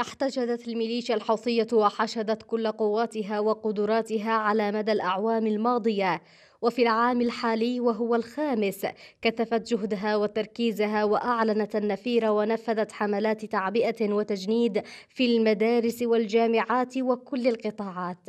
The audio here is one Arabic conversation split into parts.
احتجزت الميليشيا الحوثية وحشدت كل قواتها وقدراتها على مدى الأعوام الماضية وفي العام الحالي وهو الخامس كثفت جهدها وتركيزها وأعلنت النفير ونفذت حملات تعبئة وتجنيد في المدارس والجامعات وكل القطاعات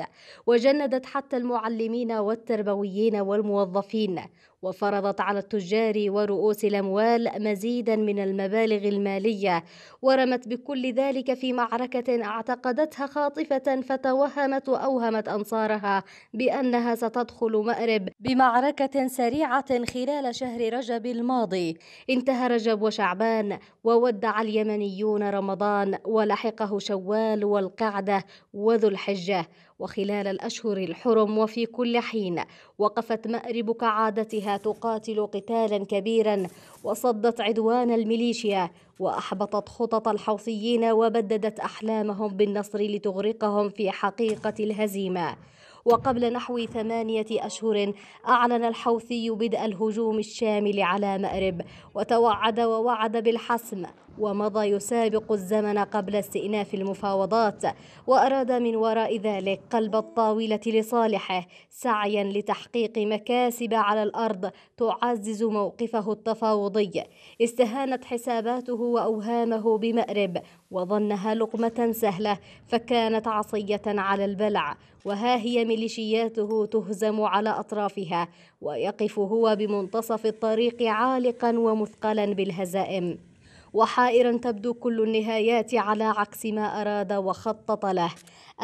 وجندت حتى المعلمين والتربويين والموظفين وفرضت على التجار ورؤوس الأموال مزيدا من المبالغ المالية ورمت بكل ذلك في معركة اعتقدتها خاطفة فتوهمت وأوهمت أنصارها بأنها ستدخل مأرب بمعركة سريعة خلال شهر رجب الماضي انتهى رجب وشعبان وودع اليمنيون رمضان ولحقه شوال والقعدة وذو الحجة وخلال الأشهر الحرم وفي كل حين وقفت مأرب كعادتها تقاتل قتالا كبيرا وصدت عدوان الميليشيا وأحبطت خطط الحوثيين وبددت أحلامهم بالنصر لتغرقهم في حقيقة الهزيمة وقبل نحو ثمانية أشهر أعلن الحوثي بدء الهجوم الشامل على مأرب وتوعد ووعد بالحسم ومضى يسابق الزمن قبل استئناف المفاوضات وأراد من وراء ذلك قلب الطاولة لصالحه سعيا لتحقيق مكاسب على الأرض تعزز موقفه التفاوضي استهانت حساباته وأوهامه بمأرب وظنها لقمة سهلة فكانت عصية على البلع وها هي ميليشياته تهزم على أطرافها ويقف هو بمنتصف الطريق عالقا ومثقلا بالهزائم وحائرا تبدو كل النهايات على عكس ما أراد وخطط له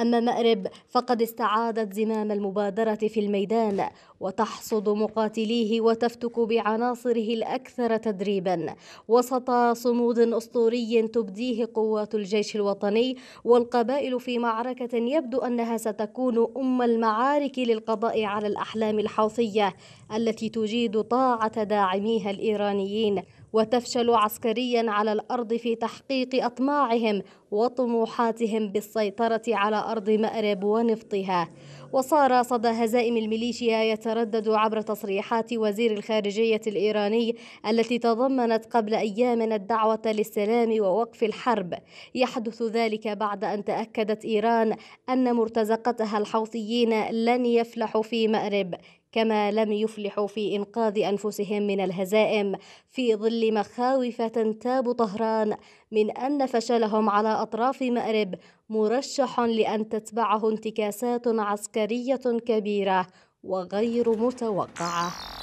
أما مأرب فقد استعادت زمام المبادرة في الميدان وتحصد مقاتليه وتفتك بعناصره الأكثر تدريبا وسط صمود أسطوري تبديه قوات الجيش الوطني والقبائل في معركة يبدو أنها ستكون أم المعارك للقضاء على الأحلام الحوثية التي تجيد طاعة داعميها الإيرانيين وتفشل عسكريا على الأرض في تحقيق أطماعهم وطموحاتهم بالسيطرة على أرض مأرب ونفطها وصار صدى هزائم الميليشيا يتردد عبر تصريحات وزير الخارجية الإيراني التي تضمنت قبل أيام الدعوة للسلام ووقف الحرب يحدث ذلك بعد أن تأكدت إيران أن مرتزقتها الحوثيين لن يفلحوا في مأرب كما لم يفلحوا في إنقاذ أنفسهم من الهزائم في ظل مخاوف تنتاب طهران من أن فشلهم على أطراف مأرب مرشح لأن تتبعه انتكاسات عسكرية كبيرة وغير متوقعه